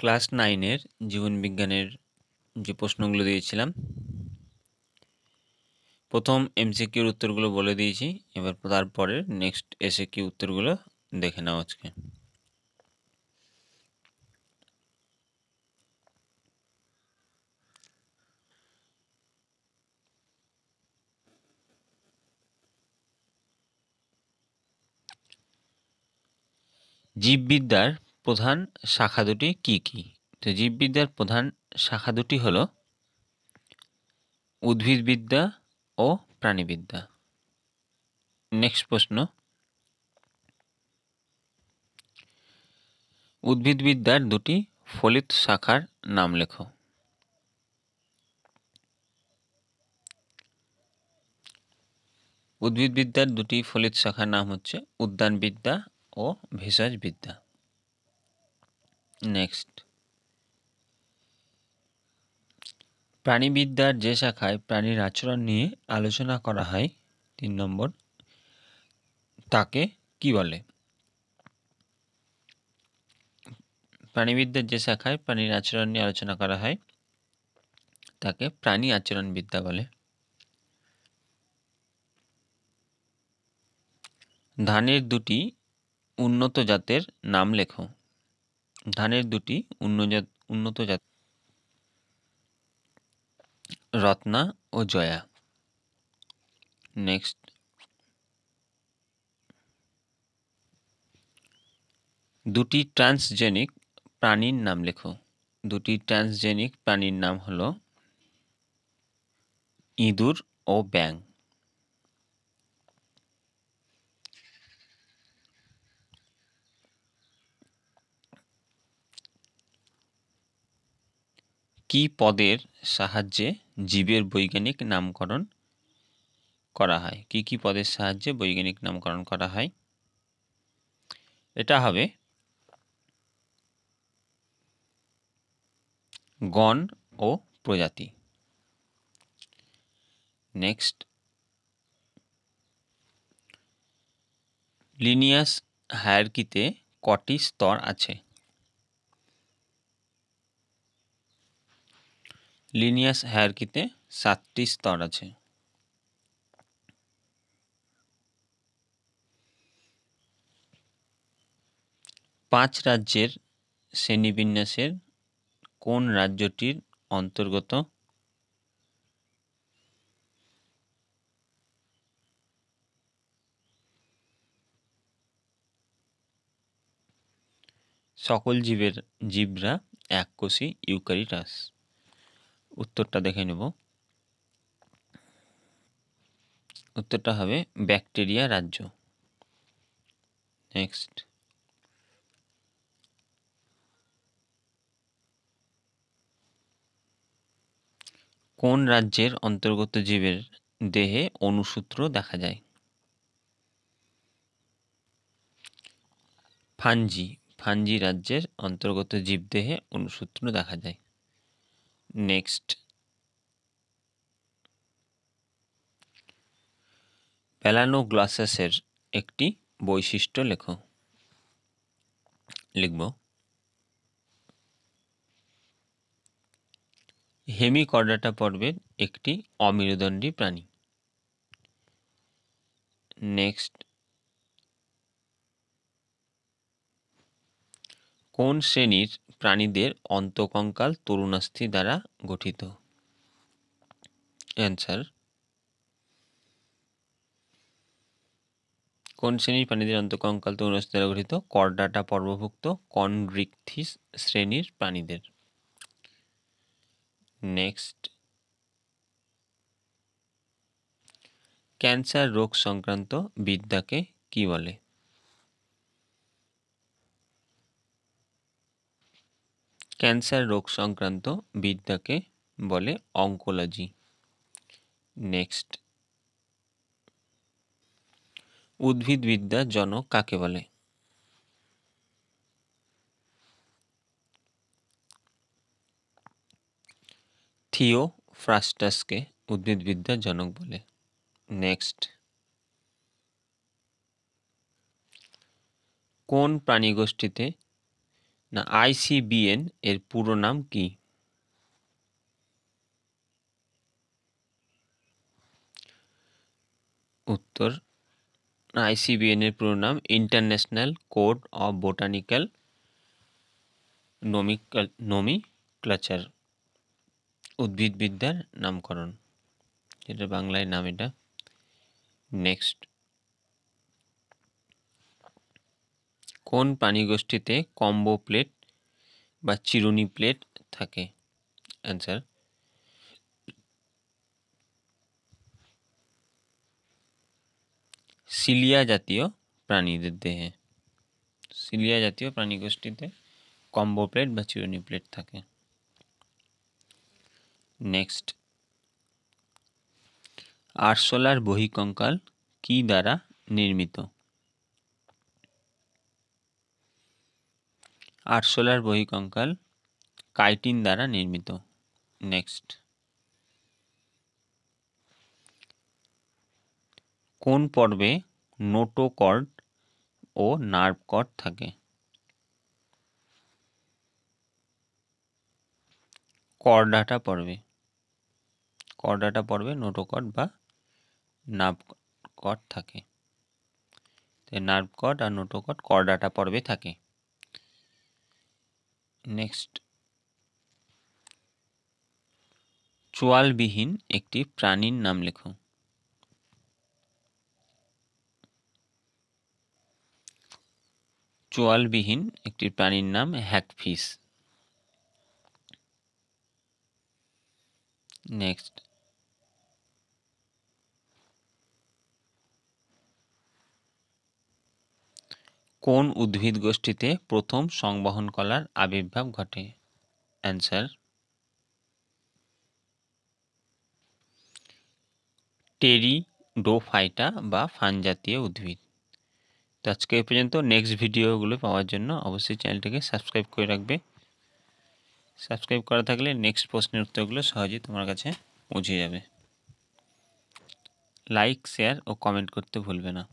class নাইনের জীবনবিজ্ঞানের যে প্রশ্নগুলো দিয়েছিলাম প্রথম এমসিকিউর উত্তরগুলো বলে দিয়েছি এবার তারপরের নেক্সট এসে কিউ উত্তরগুলো দেখে নাও আজকে জীববিদ্যার প্রধান শাখা দুটি কি কি তো জীববিদ্যার প্রধান শাখা দুটি হল উদ্ভিদবিদ্যা ও প্রাণীবিদ্যা নেক্সট প্রশ্ন উদ্ভিদবিদ্যার দুটি ফলিত শাখার নাম লেখো উদ্ভিদবিদ্যার দুটি ফলিত শাখার নাম হচ্ছে উদ্যানবিদ্যা ও ভেষজবিদ্যা নেক্সট প্রাণীবিদ্যার যে শাখায় প্রাণীর আচরণ নিয়ে আলোচনা করা হয় তিন নম্বর তাকে কি বলে প্রাণীবিদ্যার যে শাখায় প্রাণীর আচরণ নিয়ে আলোচনা করা হয় তাকে প্রাণী আচরণবিদ্যা বলে ধানের দুটি উন্নত জাতের নাম লেখো ধানের দুটি উন্নজাত উন্নত জাত রত্না ও জয়া নেক্সট দুটি ট্রান্সজেনিক প্রাণীর নাম লেখো দুটি ট্রান্সজেনিক প্রাণীর নাম হলো ইঁদুর ও ব্যাং কি পদের সাহায্যে জীবের বৈজ্ঞানিক নামকরণ করা হয় কি কি পদের সাহায্যে বৈজ্ঞানিক নামকরণ করা হয় এটা হবে গণ ও প্রজাতি নেক্সট লিনিয়াস হায়ারকিতে কটি স্তর আছে লিনিয়াস হায়ারকিতে সাতটি স্তর আছে পাঁচ রাজ্যের শ্রেণীবিন্যাসের কোন রাজ্যটির অন্তর্গত সকল জীবের জীবরা এককোষী ইউক্যারিটাস উত্তরটা দেখে নেব উত্তরটা হবে ব্যাকটেরিয়া রাজ্য নেক্সট কোন রাজ্যের অন্তর্গত জীবের দেহে অনুসূত্র দেখা যায় ফাঞ্জি ফাঞ্জি রাজ্যের অন্তর্গত জীবদেহে অনুসূত্র দেখা যায় নেক্সট প্যালানোগ্লাসাসের একটি বৈশিষ্ট্য লেখো লিখব হেমিকর্ডাটা পর্বের একটি অমেরুদণ্ডী প্রাণী নেক্সট কোন শ্রেণীর প্রাণীদের অন্তকঙ্কাল তরুণাস্থি দ্বারা গঠিত অ্যান্সার কোন শ্রেণীর প্রাণীদের অন্তকঙ্কাল তরুণাস্থি দ্বারা গঠিত কর্ডাটা পর্বভুক্ত কনরিকথিস শ্রেণীর প্রাণীদের নেক্সট ক্যান্সার রোগ সংক্রান্ত বিদ্যাকে কি বলে ক্যান্সার রোগ সংক্রান্ত বিদ্যাকে বলে অঙ্কোলজি নেক্সট উদ্ভিদবিদ্যা জনক কাকে বলে থিও ফ্রাস্টাসকে উদ্ভিদবিদ্যা জনক বলে নেক্সট কোন প্রাণীগোষ্ঠীতে না আইসিবিএন এর পুরো নাম কি উত্তর আইসিবিএন এর পুরো নাম ইন্টারন্যাশনাল কোড অফ বোটানিক্যাল নমিক্যাল নমি ক্লাচার উদ্ভিদবিদ্যার নামকরণ এটা বাংলায় নাম এটা নেক্সট কোন প্রাণীগোষ্ঠীতে কম্বো প্লেট বা চিরুনি প্লেট থাকে অ্যান্সার সিলিয়া জাতীয় প্রাণীদের দেহে সিলিয়া জাতীয় প্রাণীগোষ্ঠীতে কম্বো প্লেট বা চিরুনি প্লেট থাকে নেক্সট আরশোলার বহিকঙ্কাল কি দ্বারা নির্মিত আরশোলার বহিকঙ্কাল কাইটিন দ্বারা নির্মিত নেক্সট কোন পর্বে নোটোকর্ড ও নার্ভ কর্ড থাকে কর্ডাটা পর্বে কর্ডাটা পর্বে নোটোকট বা নার্ভ কট থাকে নার্ভ কট আর নোটোকট করডাটা পর্বে থাকে নেক্সট চোয়ালবিহীন একটি প্রাণীর নাম লেখো চোয়ালবিহীন একটি প্রাণীর নাম হ্যাকফিস নেক্সট কোন উদ্ভিদ গোষ্ঠীতে প্রথম সংবহন কলার আবির্ভাব ঘটে অ্যান্সার টেরি ডোফাইটা বা ফান জাতীয় উদ্ভিদ তো আজকে এই পর্যন্ত নেক্সট ভিডিওগুলো পাওয়ার জন্য অবশ্যই চ্যানেলটিকে সাবস্ক্রাইব করে রাখবে সাবস্ক্রাইব করা থাকলে নেক্সট প্রশ্নের উত্তরগুলো সহজেই তোমার কাছে পৌঁছে যাবে লাইক শেয়ার ও কমেন্ট করতে ভুলবে না